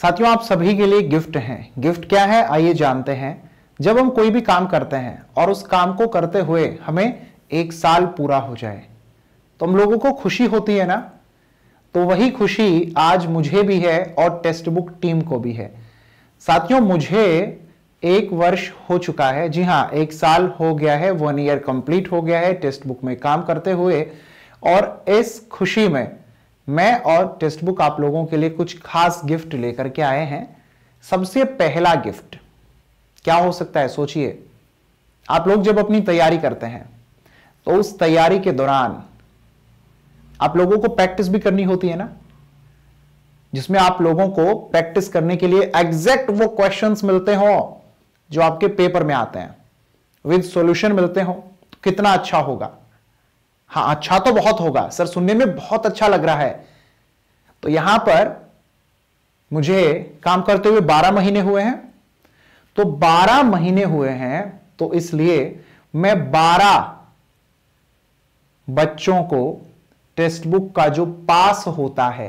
साथियों आप सभी के लिए गिफ्ट हैं गिफ्ट क्या है आइए जानते हैं जब हम कोई भी काम करते हैं और उस काम को करते हुए हमें एक साल पूरा हो जाए तो हम लोगों को खुशी होती है ना तो वही खुशी आज मुझे भी है और टेस्ट बुक टीम को भी है साथियों मुझे एक वर्ष हो चुका है जी हाँ एक साल हो गया है वन ईयर कंप्लीट हो गया है टेस्ट बुक में काम करते हुए और इस खुशी में मैं और टेक्स्ट बुक आप लोगों के लिए कुछ खास गिफ्ट लेकर के आए हैं सबसे पहला गिफ्ट क्या हो सकता है सोचिए आप लोग जब अपनी तैयारी करते हैं तो उस तैयारी के दौरान आप लोगों को प्रैक्टिस भी करनी होती है ना जिसमें आप लोगों को प्रैक्टिस करने के लिए एग्जैक्ट वो क्वेश्चंस मिलते हो जो आपके पेपर में आते हैं विद सॉल्यूशन मिलते हो कितना अच्छा होगा हाँ अच्छा तो बहुत होगा सर सुनने में बहुत अच्छा लग रहा है तो यहां पर मुझे काम करते हुए 12 महीने हुए हैं तो 12 महीने हुए हैं तो इसलिए मैं 12 बच्चों को टेक्स्ट बुक का जो पास होता है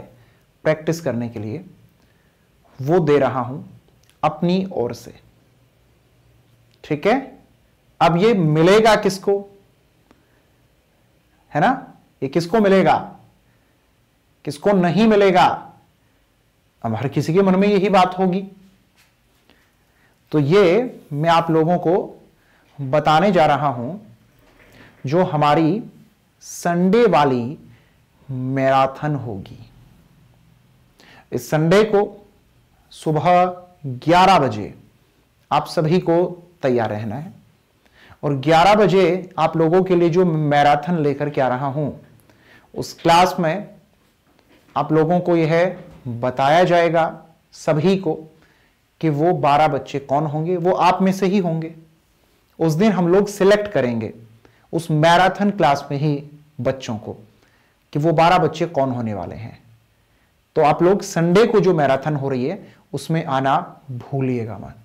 प्रैक्टिस करने के लिए वो दे रहा हूं अपनी ओर से ठीक है अब ये मिलेगा किसको है ना ये किसको मिलेगा किसको नहीं मिलेगा अब हर किसी के मन में यही बात होगी तो ये मैं आप लोगों को बताने जा रहा हूं जो हमारी संडे वाली मैराथन होगी इस संडे को सुबह 11 बजे आप सभी को तैयार रहना है और 11 बजे आप लोगों के लिए जो मैराथन लेकर के आ रहा हूं उस क्लास में आप लोगों को यह बताया जाएगा सभी को कि वो 12 बच्चे कौन होंगे वो आप में से ही होंगे उस दिन हम लोग सिलेक्ट करेंगे उस मैराथन क्लास में ही बच्चों को कि वो 12 बच्चे कौन होने वाले हैं तो आप लोग संडे को जो मैराथन हो रही है उसमें आना भूलिएगा मत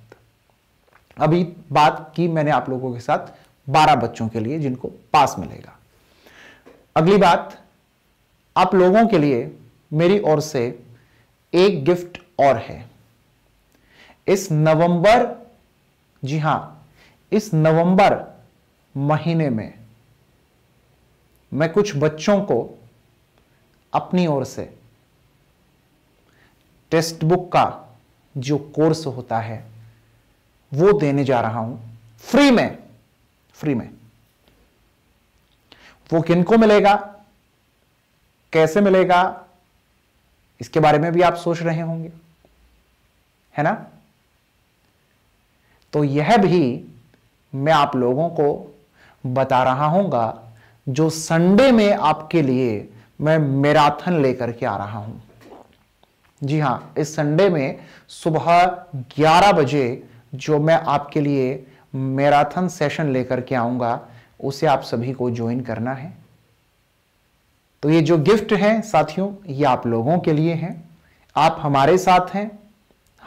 अभी बात की मैंने आप लोगों के साथ 12 बच्चों के लिए जिनको पास मिलेगा अगली बात आप लोगों के लिए मेरी ओर से एक गिफ्ट और है इस नवंबर जी हां इस नवंबर महीने में मैं कुछ बच्चों को अपनी ओर से टेक्स्ट बुक का जो कोर्स होता है वो देने जा रहा हूं फ्री में फ्री में वो किनको मिलेगा कैसे मिलेगा इसके बारे में भी आप सोच रहे होंगे है ना तो यह भी मैं आप लोगों को बता रहा हूंगा जो संडे में आपके लिए मैं मैराथन लेकर के आ रहा हूं जी हां इस संडे में सुबह 11 बजे जो मैं आपके लिए मैराथन सेशन लेकर के आऊंगा उसे आप सभी को ज्वाइन करना है तो ये जो गिफ्ट है साथियों ये आप लोगों के लिए हैं आप हमारे साथ हैं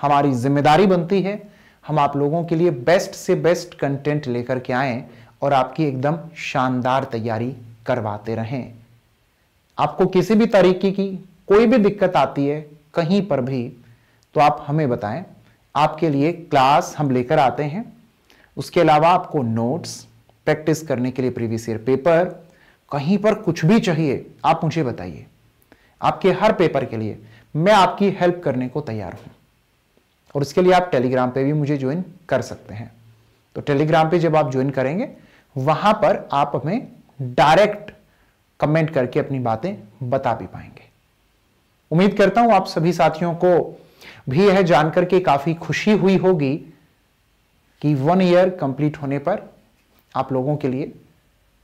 हमारी जिम्मेदारी बनती है हम आप लोगों के लिए बेस्ट से बेस्ट कंटेंट लेकर के आए और आपकी एकदम शानदार तैयारी करवाते रहें आपको किसी भी तरीके की कोई भी दिक्कत आती है कहीं पर भी तो आप हमें बताएं आपके लिए क्लास हम लेकर आते हैं उसके अलावा आपको नोट्स प्रैक्टिस करने के लिए प्रीवियस ईयर पेपर कहीं पर कुछ भी चाहिए आप मुझे बताइए आपके हर पेपर के लिए मैं आपकी हेल्प करने को तैयार हूं और उसके लिए आप टेलीग्राम पे भी मुझे ज्वाइन कर सकते हैं तो टेलीग्राम पे जब आप ज्वाइन करेंगे वहां पर आप हमें डायरेक्ट कमेंट करके अपनी बातें बता भी पाएंगे उम्मीद करता हूं आप सभी साथियों को भी यह जानकर के काफ़ी खुशी हुई होगी कि वन ईयर कंप्लीट होने पर आप लोगों के लिए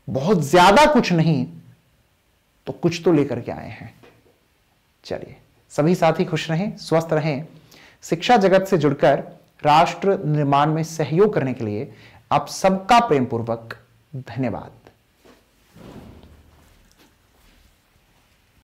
बहुत ज़्यादा कुछ नहीं तो कुछ तो लेकर के आए हैं चलिए सभी साथी खुश रहें स्वस्थ रहें शिक्षा जगत से जुड़कर राष्ट्र निर्माण में सहयोग करने के लिए आप सबका प्रेमपूर्वक धन्यवाद